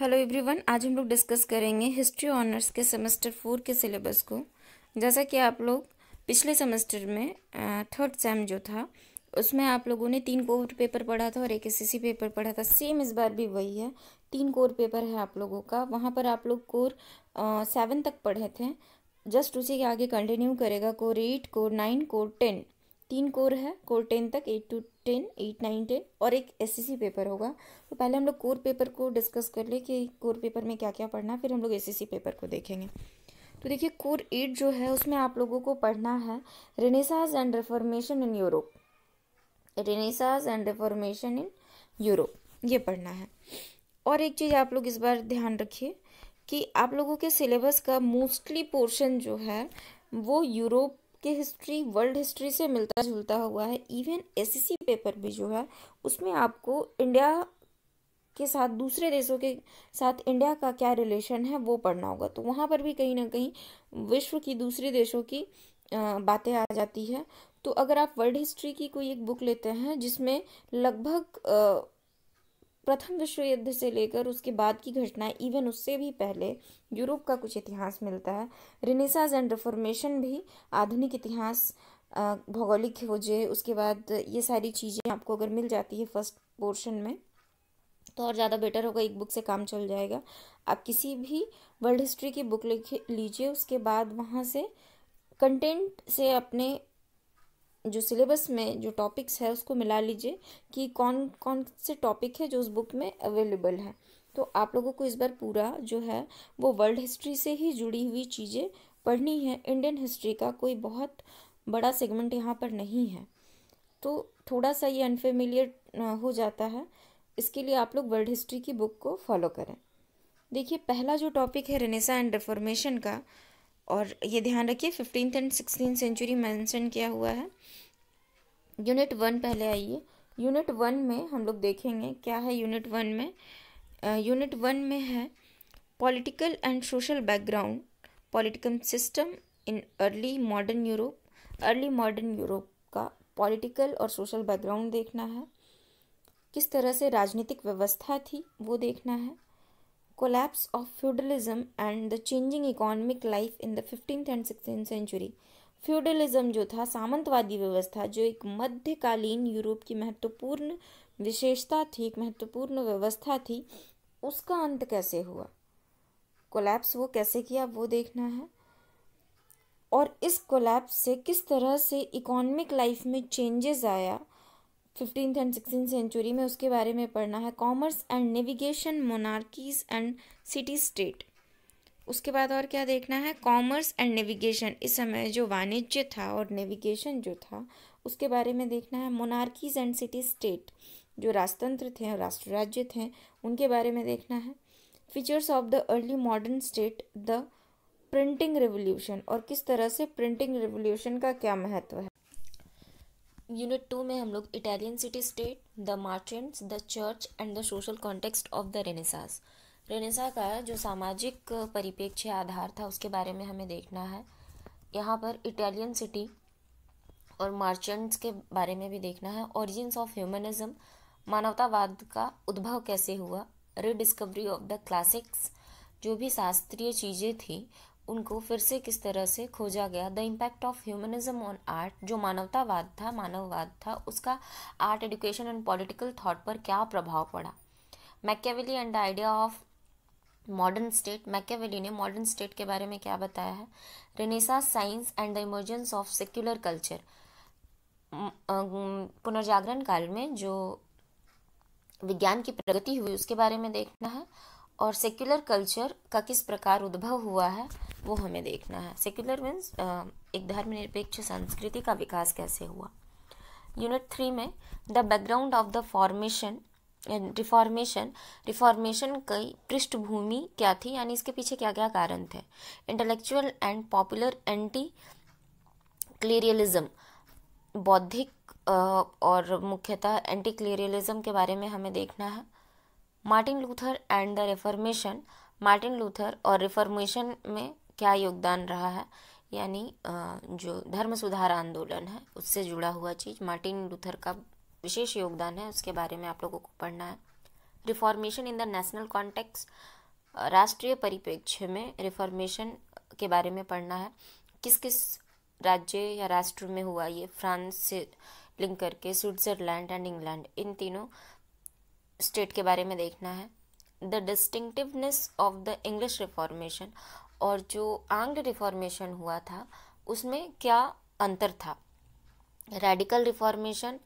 hello everyone आज हम लोग डिस्कस करेंगे हिस्ट्री ऑनर्स के सेमेस्टर फोर के सिलेबस को जैसा कि आप लोग पिछले सेमेस्टर में थर्ड सेम जो था उसमें आप लोगों ने तीन कोर पेपर पढ़ा था और एक एस पेपर पढ़ा था सेम इस बार भी वही है तीन कोर पेपर है आप लोगों का वहाँ पर आप लोग कोर सेवन तक पढ़े थे जस्ट उसी के आगे कंटिन्यू करेगा core eight core nine core ten तीन कोर है कोर टेन तक eight two ten eight nine ten और एक एस पेपर e होगा तो पहले हम लोग कोर पेपर को डिस्कस कर ले कि कोर पेपर में क्या क्या पढ़ना है फिर हम लोग एस पेपर e को देखेंगे तो देखिए कोर एट जो है उसमें आप लोगों को पढ़ना है renaissance and reformation in Europe renaissance and reformation in Europe ये पढ़ना है और एक चीज़ आप लोग इस बार ध्यान रखिए कि आप लोगों के सिलेबस का मोस्टली पोर्शन जो है वो यूरोप के हिस्ट्री वर्ल्ड हिस्ट्री से मिलता जुलता हुआ है इवन एस पेपर भी जो है उसमें आपको इंडिया के साथ दूसरे देशों के साथ इंडिया का क्या रिलेशन है वो पढ़ना होगा तो वहाँ पर भी कहीं ना कहीं विश्व की दूसरे देशों की बातें आ जाती है तो अगर आप वर्ल्ड हिस्ट्री की कोई एक बुक लेते हैं जिसमें लगभग प्रथम विश्व युद्ध से लेकर उसके बाद की घटना इवन उससे भी पहले यूरोप का कुछ इतिहास मिलता है रिनेसाज एंड रिफॉर्मेशन भी आधुनिक इतिहास भौगोलिक हो जाए उसके बाद ये सारी चीज़ें आपको अगर मिल जाती है फर्स्ट पोर्शन में तो और ज़्यादा बेटर होगा एक बुक से काम चल जाएगा आप किसी भी वर्ल्ड हिस्ट्री की बुक लिख लीजिए उसके बाद वहाँ से कंटेंट से अपने जो सिलेबस में जो टॉपिक्स है उसको मिला लीजिए कि कौन कौन से टॉपिक है जो उस बुक में अवेलेबल है तो आप लोगों को इस बार पूरा जो है वो वर्ल्ड हिस्ट्री से ही जुड़ी हुई चीज़ें पढ़नी है इंडियन हिस्ट्री का कोई बहुत बड़ा सेगमेंट यहाँ पर नहीं है तो थोड़ा सा ये अनफेमिलियर हो जाता है इसके लिए आप लोग वर्ल्ड हिस्ट्री की बुक को फॉलो करें देखिए पहला जो टॉपिक है रेनेसा एंड रिफॉर्मेशन का और ये ध्यान रखिए fifteen and sixteen century mention किया हुआ है यूनिट वन पहले आइए यूनिट वन में हम लोग देखेंगे क्या है यूनिट वन में यूनिट वन में है political and social background political system in early modern Europe early modern Europe का पॉलिटिकल और सोशल बैकग्राउंड देखना है किस तरह से राजनीतिक व्यवस्था थी वो देखना है collapse of feudalism and the changing economic life in the 15th and 16th century feudalism जो था सामंतवादी व्यवस्था जो एक मध्यकालीन यूरोप की महत्वपूर्ण विशेषता थी एक महत्वपूर्ण व्यवस्था थी उसका अंत कैसे हुआ कोलैप्स वो कैसे किया वो देखना है और इस कोलैप्स से किस तरह से इकोनॉमिक लाइफ में चेंजेस आया फिफ्टीन एंड सिक्सटीन सेंचुरी में उसके बारे में पढ़ना है commerce and navigation monarchies and city state उसके बाद और क्या देखना है कॉमर्स एंड नेविगेशन इस समय जो वाणिज्य था और नेविगेशन जो था उसके बारे में देखना है मोनार्कीज एंड सिटी स्टेट जो राजतंत्र थे और राष्ट्र राज्य थे उनके बारे में देखना है features of the early modern state the printing revolution और किस तरह से प्रिंटिंग रेवोल्यूशन का क्या महत्व है यूनिट टू में हम लोग Italian city state the merchants the church and the social context of the renaissance renaissance का जो सामाजिक परिप्रेक्ष्य आधार था उसके बारे में हमें देखना है यहाँ पर इटालियन सिटी और मार्चेंट्स के बारे में भी देखना है ओरिजिन्स ऑफ ह्यूमनिज्म मानवतावाद का उद्भव कैसे हुआ रिडिस्कवरी ऑफ द क्लासिक्स जो भी शास्त्रीय चीज़ें थी उनको फिर से किस तरह से खोजा गया the impact of humanism on art जो मानवतावाद था मानववाद था उसका art education and political thought पर क्या प्रभाव पड़ा Machiavelli and the idea of modern state Machiavelli ने मॉडर्न स्टेट के बारे में क्या बताया है renaissance science and the emergence of secular culture पुनर्जागरण काल में जो विज्ञान की प्रगति हुई उसके बारे में देखना है और सेक्युलर कल्चर का किस प्रकार उद्भव हुआ है वो हमें देखना है सेक्युलर मीन्स एक धर्मनिरपेक्ष संस्कृति का विकास कैसे हुआ यूनिट थ्री में the background of the formation reformation reformation की पृष्ठभूमि क्या थी यानी इसके पीछे क्या क्या कारण थे intellectual and popular anti clericalism बौद्धिक और मुख्यतः एंटी क्लेरियलिज्म के बारे में हमें देखना है Martin Luther and the reformation Martin Luther और रिफॉर्मेशन में क्या योगदान रहा है यानी जो धर्म सुधार आंदोलन है उससे जुड़ा हुआ चीज़ मार्टिन लूथर का विशेष योगदान है उसके बारे में आप लोगों को पढ़ना है reformation in the national context राष्ट्रीय परिप्रेक्ष्य में रिफॉर्मेशन के बारे में पढ़ना है किस किस राज्य या राष्ट्र में हुआ ये फ्रांस से लिंक करके स्विट्ज़रलैंड एंड इंग्लैंड इन तीनों स्टेट के बारे में देखना है the distinctiveness of the English reformation और जो आंग्ल रिफॉर्मेशन हुआ था उसमें क्या अंतर था रेडिकल रिफॉर्मेशन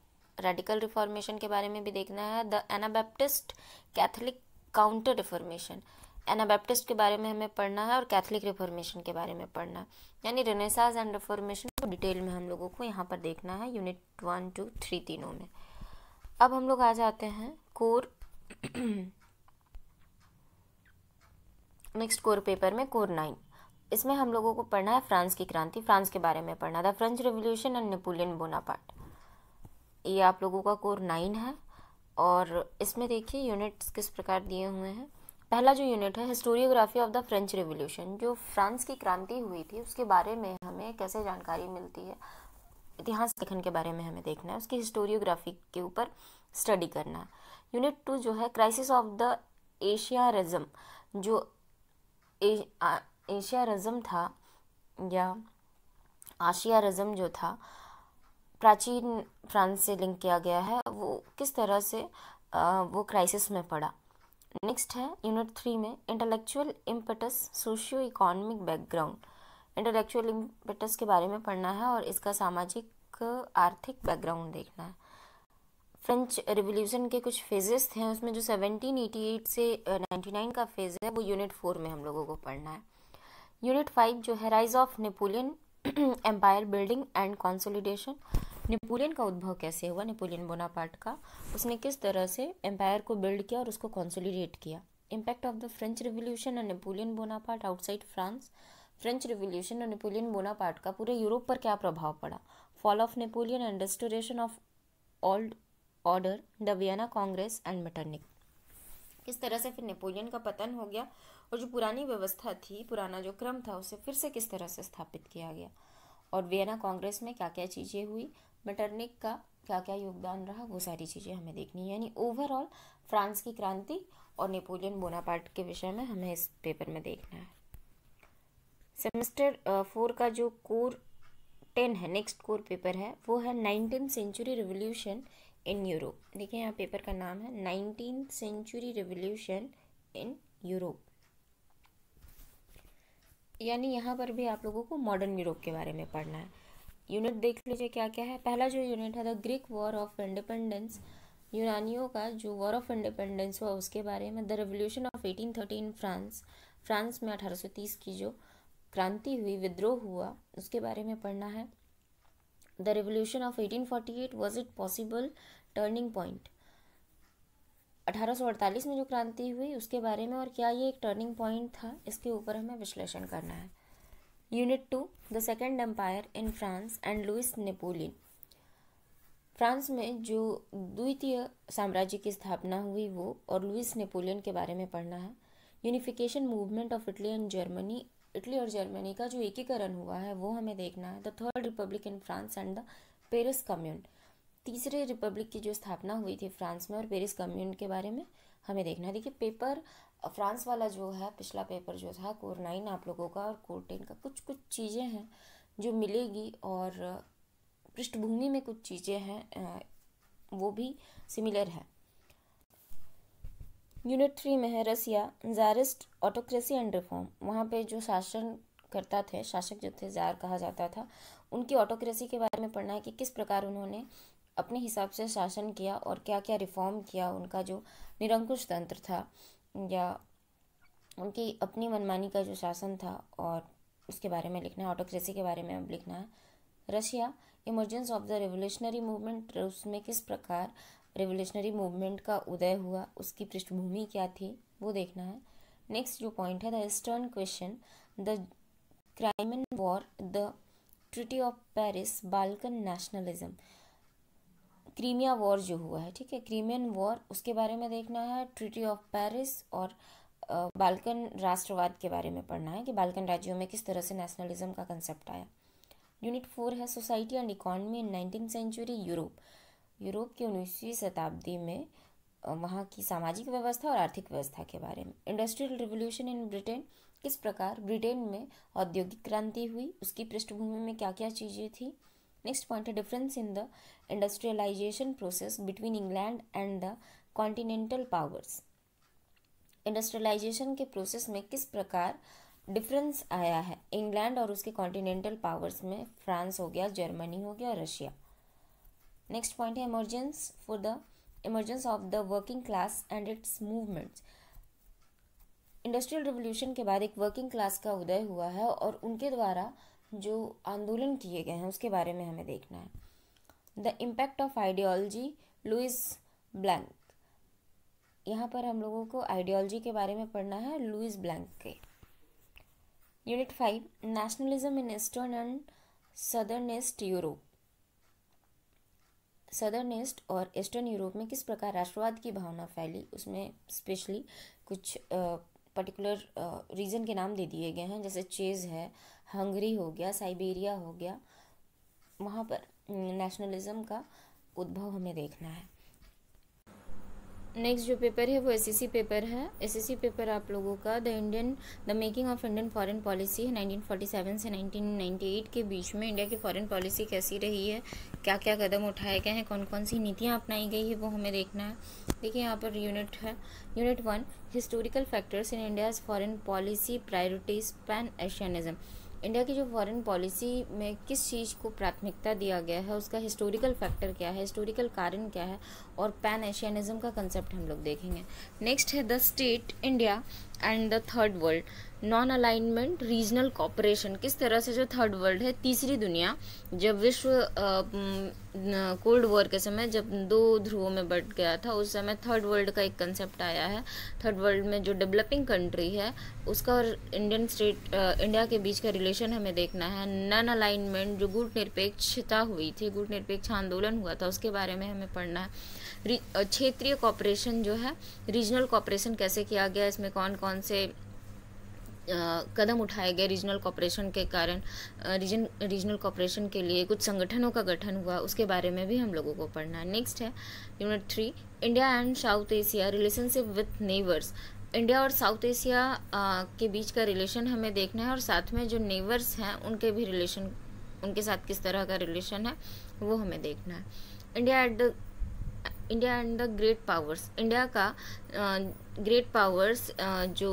रेडिकल रिफॉर्मेशन के बारे में भी देखना है the Anabaptist Catholic counter reformation Anabaptist के बारे में हमें पढ़ना है और कैथलिक रिफॉर्मेशन के बारे में पढ़ना है यानी रेनेसाज एंड रिफॉर्मेशन को डिटेल में हम लोगों को यहाँ पर देखना है यूनिट वन टू थ्री तीनों में अब हम लोग आ जाते हैं कोर नेक्स्ट कोर पेपर में कोर नाइन इसमें हम लोगों को पढ़ना है फ्रांस की क्रांति फ्रांस के बारे में पढ़ना था French revolution and Napoleon Bonaparte ये आप लोगों का कोर नाइन है और इसमें देखिए यूनिट्स किस प्रकार दिए हुए हैं पहला जो यूनिट है historiography of the French revolution जो फ्रांस की क्रांति हुई थी उसके बारे में हमें कैसे जानकारी मिलती है इतिहास लेखन के बारे में हमें देखना है उसकी हिस्टोरियोग्राफी के ऊपर स्टडी करना है यूनिट टू जो है क्राइसिस ऑफ द एशिया रज़म जो एशिया रज़म था या आशिया रज़म जो था प्राचीन फ्रांस से लिंक किया गया है वो किस तरह से आ, वो क्राइसिस में पड़ा नेक्स्ट है यूनिट थ्री में intellectual impetus socio economic background intellectual impetus के बारे में पढ़ना है और इसका सामाजिक आर्थिक बैकग्राउंड देखना है फ्रेंच रिवोल्यूशन के कुछ फेजेस थे उसमें जो 1788 से 99 का फेज है वो यूनिट फोर में हम लोगों को पढ़ना है यूनिट फाइव जो है rise of Napoleon empire building and consolidation Napoleon का उद्भव कैसे हुआ नेपोलियन बोनापार्ट का उसने किस तरह से एम्पायर को बिल्ड किया और उसको कॉन्सोलिडेट किया impact of the French revolution and Napoleon Bonaparte outside France French revolution और नेपोलियन बोनापार्ट का पूरे यूरोप पर क्या प्रभाव पड़ा fall of Napoleon and restoration of old order the Vienna congress and Metternich किस तरह से फिर नेपोलियन का पतन हो गया और जो पुरानी व्यवस्था थी पुराना जो क्रम था उसे फिर से किस तरह से स्थापित किया गया और वियना कांग्रेस में क्या क्या चीज़ें हुई मटर्निक का क्या क्या योगदान रहा वो सारी चीज़ें हमें देखनी है यानी ओवरऑल फ्रांस की क्रांति और नेपोलियन बोनापार्ट के विषय में हमें इस पेपर में देखना है सेमेस्टर फोर का जो कोर टेन है नेक्स्ट कोर पेपर है वो है nineteen century revolution in Europe देखिए यहाँ पेपर का नाम है nineteen century revolution in Europe यानी यहाँ पर भी आप लोगों को मॉडर्न यूरोप के बारे में पढ़ना है यूनिट देख लीजिए क्या क्या है पहला जो यूनिट है the Greek war of independence यूनानियों का जो वॉर ऑफ इंडिपेंडेंस हुआ उसके बारे में the revolution of eighteen thirty in France France में अठारह सौ तीस की जो क्रांति हुई विद्रोह हुआ उसके बारे में पढ़ना है the revolution of 1848 was it possible turning point 1848 में जो क्रांति हुई उसके बारे में और क्या ये एक टर्निंग पॉइंट था इसके ऊपर हमें विश्लेषण करना है unit two the second empire in France and Louis Napoleon France में जो द्वितीय साम्राज्य की स्थापना हुई वो और लुइस नेपोलियन के बारे में पढ़ना है unification movement of Italy and Germany Italy और जर्मनी का जो एकीकरण हुआ है वो हमें देखना है the third republic in France and the Paris commune तीसरे रिपब्लिक की जो स्थापना हुई थी फ्रांस में और पेरिस कम्यून के बारे में हमें देखना है देखिए पेपर फ्रांस वाला जो है पिछला पेपर जो था कोर नाइन आप लोगों का और कोर टेन का कुछ कुछ चीज़ें हैं जो मिलेगी और पृष्ठभूमि में कुछ चीज़ें हैं वो भी सिमिलर है यूनिट थ्री में है Russia tsarist autocracy and reform वहाँ पे जो शासन करता थे शासक जो थे जार कहा जाता था उनकी ऑटोक्रेसी के बारे में पढ़ना है कि किस प्रकार उन्होंने अपने हिसाब से शासन किया और क्या क्या रिफॉर्म किया उनका जो निरंकुश तंत्र था या उनकी अपनी मनमानी का जो शासन था और उसके बारे में लिखना है ऑटोक्रेसी के बारे में अब लिखना है Russia emergence of the revolutionary movement उसमें किस प्रकार रेवोल्यूशनरी मूवमेंट का उदय हुआ उसकी पृष्ठभूमि क्या थी वो देखना है नेक्स्ट जो पॉइंट है the eastern question the Crimean war the treaty of Paris Balkan nationalism Crimea war जो हुआ है ठीक है क्रीमियन वॉर उसके बारे में देखना है ट्रिटी ऑफ पेरिस और बाल्कन राष्ट्रवाद के बारे में पढ़ना है कि बाल्कन राज्यों में किस तरह से नेशनलिज्म का कंसेप्ट आया यूनिट फोर है society and economy in nineteen century Europe Europe की उन्नीसवीं शताब्दी में वहाँ की सामाजिक व्यवस्था और आर्थिक व्यवस्था के बारे में इंडस्ट्रियल रिवोल्यूशन इन ब्रिटेन किस प्रकार ब्रिटेन में औद्योगिक क्रांति हुई उसकी पृष्ठभूमि में क्या क्या चीज़ें थी नेक्स्ट पॉइंट है difference in the industrialization process between England and the continental powers industrialization के प्रोसेस में किस प्रकार डिफरेंस आया है इंग्लैंड और उसके कॉन्टिनेंटल पावर्स में फ्रांस हो गया जर्मनी हो गया रशिया नेक्स्ट पॉइंट है emergence for the emergence of the working class and its movements industrial revolution के बाद एक वर्किंग क्लास का उदय हुआ है और उनके द्वारा जो आंदोलन किए गए हैं उसके बारे में हमें देखना है the impact of ideology Louis Blanc यहाँ पर हम लोगों को आइडियोलॉजी के बारे में पढ़ना है लुइस ब्लैंक के unit five nationalism in eastern and southern east Europe southern east और ईस्टर्न यूरोप में किस प्रकार राष्ट्रवाद की भावना फैली उसमें स्पेशली कुछ पर्टिकुलर रीजन के नाम दे दिए गए हैं जैसे चेज है हंगरी हो गया साइबेरिया हो गया वहाँ पर नेशनलिज्म का उद्भव हमें देखना है नेक्स्ट जो पेपर है वो एसएससी पेपर e है एसएससी पेपर e आप लोगों का the Indian the making of Indian foreign policy है 1947 से 1998 के बीच में इंडिया की फॉरेन पॉलिसी कैसी रही है क्या क्या कदम उठाए गए हैं कौन कौन सी नीतियाँ अपनाई गई है वो हमें देखना है देखिए यहाँ पर यूनिट है unit one historical factors in India's foreign policy priorities pan Asianism India की जो फॉरेन पॉलिसी में किस चीज़ को प्राथमिकता दिया गया है उसका हिस्टोरिकल फैक्टर क्या है हिस्टोरिकल कारण क्या है और पैन एशियनिज्म का कंसेप्ट हम लोग देखेंगे नेक्स्ट है the state India and the third world non alignment regional cooperation किस तरह से जो थर्ड वर्ल्ड है तीसरी दुनिया जब विश्व कोल्ड वॉर के समय जब दो ध्रुवों में बट गया था उस समय थर्ड वर्ल्ड का एक कंसेप्ट आया है थर्ड वर्ल्ड में जो डेवलपिंग कंट्री है उसका और इंडियन स्टेट इंडिया के बीच का रिलेशन हमें देखना है नन अलाइनमेंट जो गुट निरपेक्षता हुई थी गुट निरपेक्ष आंदोलन हुआ था उसके बारे में हमें पढ़ना है क्षेत्रीय कॉपरेशन जो है रीजनल कॉपरेशन कैसे किया गया इसमें कौन कौन से कदम उठाए गए रीजनल कॉपरेशन के कारण रीजन रीजनल कॉपरेशन के लिए कुछ संगठनों का गठन हुआ उसके बारे में भी हम लोगों को पढ़ना है नेक्स्ट है unit three India and South Asia relationship with neighbours India और साउथ एशिया के बीच का रिलेशन हमें देखना है और साथ में जो नेबर्स हैं उनके भी रिलेशन उनके साथ किस तरह का रिलेशन है वो हमें देखना है India at the India and the great powers India का ग्रेट पावर्स जो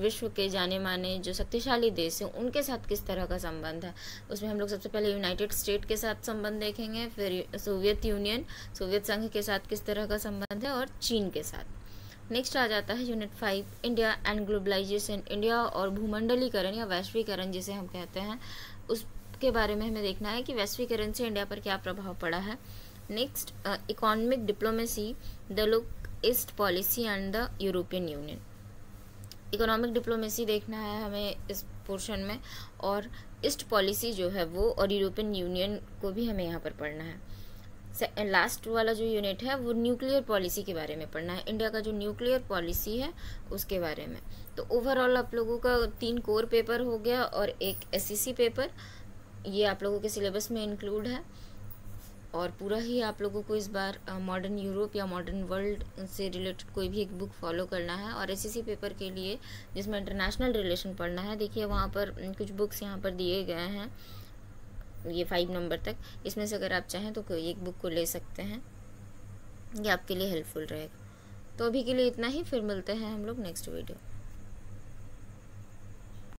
विश्व के जाने माने जो शक्तिशाली देश हैं उनके साथ किस तरह का संबंध है उसमें हम लोग सबसे पहले यूनाइटेड स्टेट के साथ संबंध देखेंगे फिर सोवियत यूनियन सोवियत संघ के साथ किस तरह का संबंध है और चीन के साथ नेक्स्ट आ जाता है unit five India and globalization India और भूमंडलीकरण या वैश्वीकरण जिसे हम कहते हैं उसके बारे में हमें देखना है कि वैश्वीकरण से इंडिया पर क्या प्रभाव पड़ा है Next, uh, economic diplomacy, the look east policy and the European union economic diplomacy देखना है हमें इस पोर्शन में और ईस्ट पॉलिसी जो है वो और यूरोपियन यूनियन को भी हमें यहाँ पर पढ़ना है लास्ट वाला जो यूनिट है वो न्यूक्लियर पॉलिसी के बारे में पढ़ना है इंडिया का जो न्यूक्लियर पॉलिसी है उसके बारे में तो ओवरऑल आप लोगों का तीन कोर पेपर हो गया और एक एस पेपर e ये आप लोगों के सिलेबस में इंक्लूड है और पूरा ही आप लोगों को इस बार मॉडर्न यूरोप या मॉडर्न वर्ल्ड से रिलेटेड कोई भी एक बुक फॉलो करना है और एसएससी पेपर के लिए जिसमें इंटरनेशनल रिलेशन पढ़ना है देखिए वहाँ पर कुछ बुक्स यहाँ पर दिए गए हैं ये फाइव नंबर तक इसमें से अगर आप चाहें तो कोई एक बुक को ले सकते हैं ये आपके लिए हेल्पफुल रहेगा तो अभी के लिए इतना ही फिर मिलते हैं हम लोग नेक्स्ट वीडियो